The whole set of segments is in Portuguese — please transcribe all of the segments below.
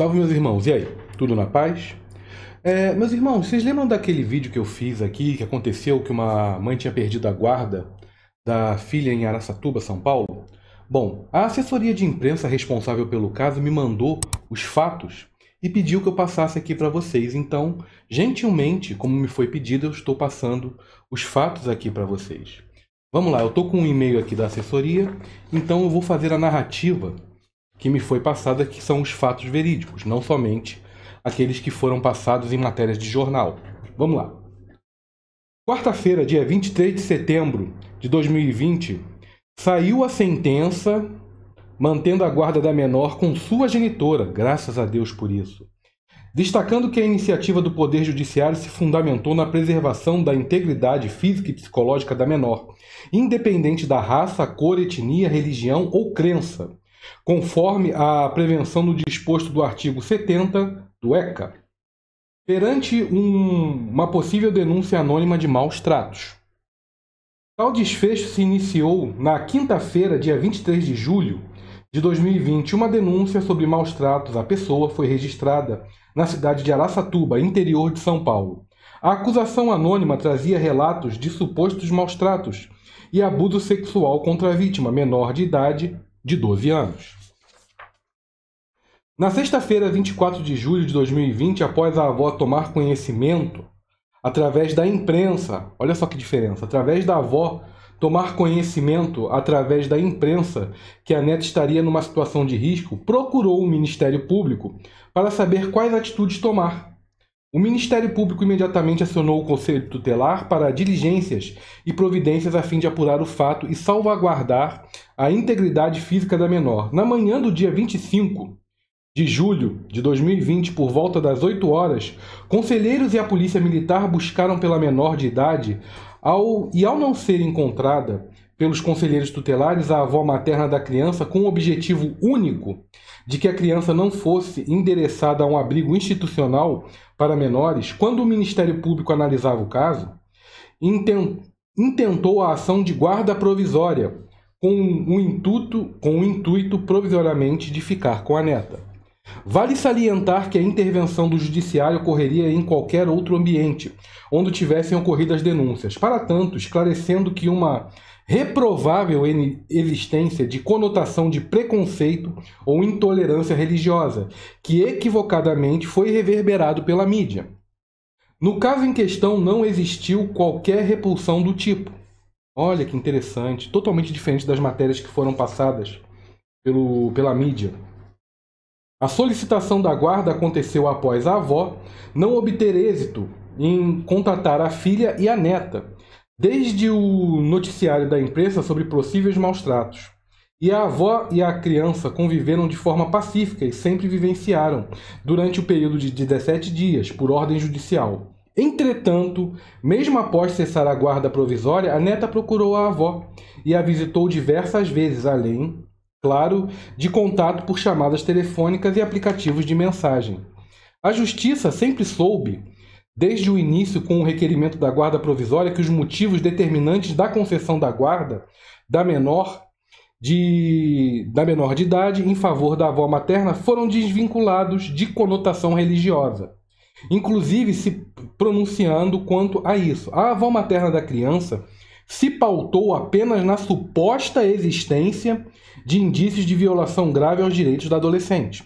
Salve, meus irmãos. E aí? Tudo na paz? É, meus irmãos, vocês lembram daquele vídeo que eu fiz aqui, que aconteceu que uma mãe tinha perdido a guarda da filha em Araçatuba, São Paulo? Bom, a assessoria de imprensa responsável pelo caso me mandou os fatos e pediu que eu passasse aqui para vocês. Então, gentilmente, como me foi pedido, eu estou passando os fatos aqui para vocês. Vamos lá, eu estou com um e-mail aqui da assessoria, então eu vou fazer a narrativa que me foi passada, que são os fatos verídicos, não somente aqueles que foram passados em matérias de jornal. Vamos lá. Quarta-feira, dia 23 de setembro de 2020, saiu a sentença mantendo a guarda da menor com sua genitora, graças a Deus por isso. Destacando que a iniciativa do Poder Judiciário se fundamentou na preservação da integridade física e psicológica da menor, independente da raça, cor, etnia, religião ou crença conforme a prevenção do disposto do artigo 70 do ECA, perante um, uma possível denúncia anônima de maus tratos. Tal desfecho se iniciou na quinta-feira, dia 23 de julho de 2020. Uma denúncia sobre maus tratos à pessoa foi registrada na cidade de Araçatuba, interior de São Paulo. A acusação anônima trazia relatos de supostos maus tratos e abuso sexual contra a vítima menor de idade de 12 anos. Na sexta-feira, 24 de julho de 2020, após a avó tomar conhecimento através da imprensa, olha só que diferença, através da avó tomar conhecimento através da imprensa que a neta estaria numa situação de risco, procurou o Ministério Público para saber quais atitudes tomar. O Ministério Público imediatamente acionou o Conselho Tutelar para diligências e providências a fim de apurar o fato e salvaguardar a integridade física da menor. Na manhã do dia 25 de julho de 2020, por volta das 8 horas, conselheiros e a polícia militar buscaram pela menor de idade ao, e, ao não ser encontrada pelos conselheiros tutelares, a avó materna da criança com o objetivo único de que a criança não fosse endereçada a um abrigo institucional para menores, quando o Ministério Público analisava o caso, intentou a ação de guarda provisória com o intuito, com o intuito provisoriamente de ficar com a neta. Vale salientar que a intervenção do judiciário ocorreria em qualquer outro ambiente onde tivessem ocorrido as denúncias. Para tanto, esclarecendo que uma reprovável existência de conotação de preconceito ou intolerância religiosa, que equivocadamente foi reverberado pela mídia. No caso em questão, não existiu qualquer repulsão do tipo. Olha que interessante, totalmente diferente das matérias que foram passadas pelo, pela mídia. A solicitação da guarda aconteceu após a avó não obter êxito em contatar a filha e a neta, desde o noticiário da imprensa sobre possíveis maus tratos. E a avó e a criança conviveram de forma pacífica e sempre vivenciaram durante o período de 17 dias, por ordem judicial. Entretanto, mesmo após cessar a guarda provisória, a neta procurou a avó e a visitou diversas vezes, além claro, de contato por chamadas telefônicas e aplicativos de mensagem. A Justiça sempre soube, desde o início com o requerimento da guarda provisória, que os motivos determinantes da concessão da guarda da menor de, da menor de idade em favor da avó materna foram desvinculados de conotação religiosa, inclusive se pronunciando quanto a isso. A avó materna da criança se pautou apenas na suposta existência de indícios de violação grave aos direitos da adolescente,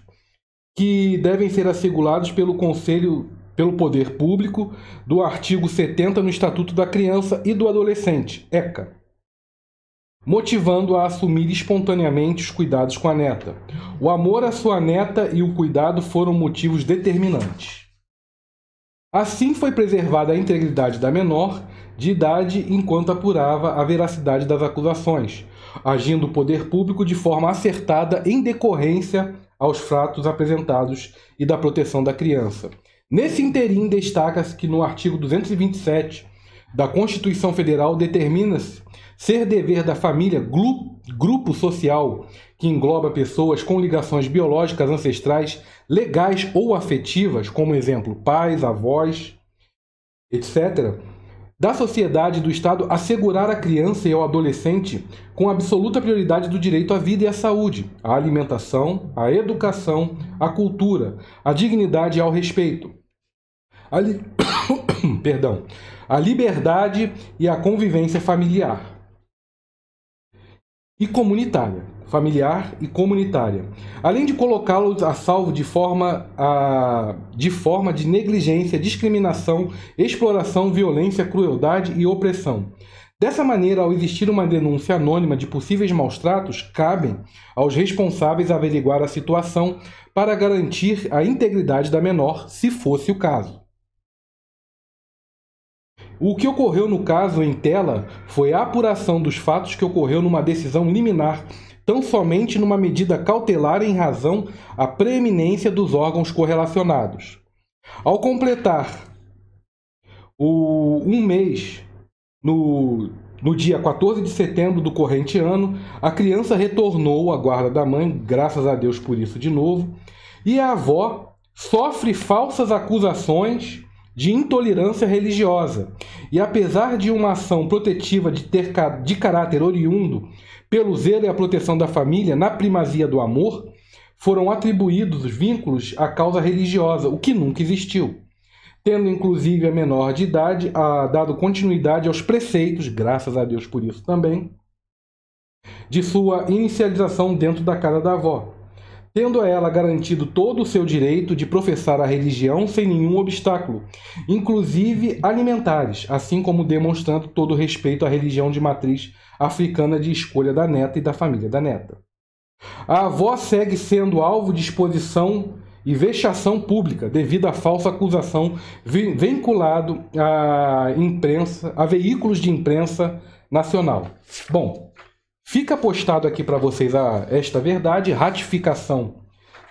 que devem ser assegurados pelo Conselho pelo Poder Público do artigo 70 no Estatuto da Criança e do Adolescente, ECA, motivando a a assumir espontaneamente os cuidados com a neta. O amor à sua neta e o cuidado foram motivos determinantes. Assim foi preservada a integridade da menor de idade enquanto apurava a veracidade das acusações, agindo o poder público de forma acertada em decorrência aos fatos apresentados e da proteção da criança. Nesse interim, destaca-se que no artigo 227 da Constituição Federal determina-se ser dever da família grupo social que engloba pessoas com ligações biológicas ancestrais, legais ou afetivas, como exemplo, pais, avós, etc., da sociedade e do Estado assegurar à criança e ao adolescente com absoluta prioridade do direito à vida e à saúde, à alimentação, à educação, à cultura, à dignidade e ao respeito. A, li... Perdão. a liberdade e a convivência familiar e comunitária familiar e comunitária, além de colocá-los a salvo de forma, a, de forma de negligência, discriminação, exploração, violência, crueldade e opressão. Dessa maneira, ao existir uma denúncia anônima de possíveis maus tratos, cabem aos responsáveis averiguar a situação para garantir a integridade da menor, se fosse o caso. O que ocorreu no caso em tela foi a apuração dos fatos que ocorreu numa decisão liminar tão somente numa medida cautelar em razão à preeminência dos órgãos correlacionados. Ao completar o, um mês no, no dia 14 de setembro do corrente ano, a criança retornou à guarda da mãe, graças a Deus por isso de novo, e a avó sofre falsas acusações de intolerância religiosa. E apesar de uma ação protetiva de, ter, de caráter oriundo pelo zelo e a proteção da família, na primazia do amor, foram atribuídos vínculos à causa religiosa, o que nunca existiu. Tendo inclusive a menor de idade a, dado continuidade aos preceitos, graças a Deus por isso também, de sua inicialização dentro da casa da avó, tendo ela garantido todo o seu direito de professar a religião sem nenhum obstáculo, inclusive alimentares, assim como demonstrando todo o respeito à religião de matriz africana de escolha da neta e da família da neta. A avó segue sendo alvo de exposição e vexação pública devido à falsa acusação vinculado à imprensa, a veículos de imprensa nacional. Bom, Fica postado aqui para vocês a, esta verdade, ratificação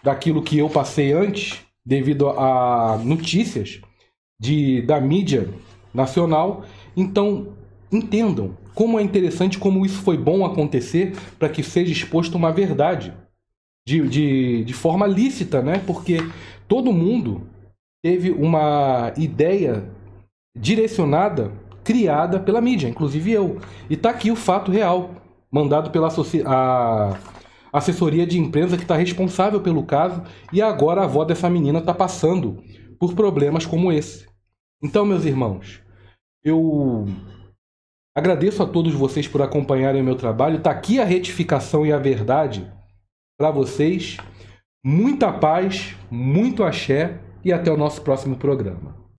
daquilo que eu passei antes, devido a notícias de, da mídia nacional. Então, entendam como é interessante, como isso foi bom acontecer para que seja exposta uma verdade de, de, de forma lícita, né? Porque todo mundo teve uma ideia direcionada, criada pela mídia, inclusive eu. E está aqui o fato real mandado pela a assessoria de imprensa que está responsável pelo caso e agora a avó dessa menina está passando por problemas como esse. Então, meus irmãos, eu agradeço a todos vocês por acompanharem o meu trabalho. Está aqui a retificação e a verdade para vocês. Muita paz, muito axé e até o nosso próximo programa.